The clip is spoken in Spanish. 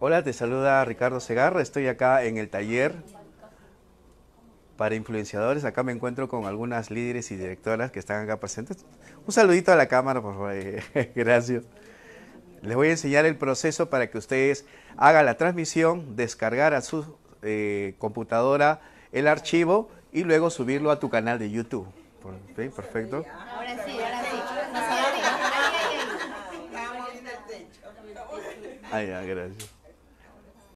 Hola, te saluda Ricardo Segarra. Estoy acá en el taller para influenciadores. Acá me encuentro con algunas líderes y directoras que están acá presentes. Un saludito a la cámara, por favor. Gracias. Les voy a enseñar el proceso para que ustedes hagan la transmisión, descargar a su eh, computadora el archivo y luego subirlo a tu canal de YouTube. Perfecto. Ahora sí, ahora sí. Ah, ya, gracias.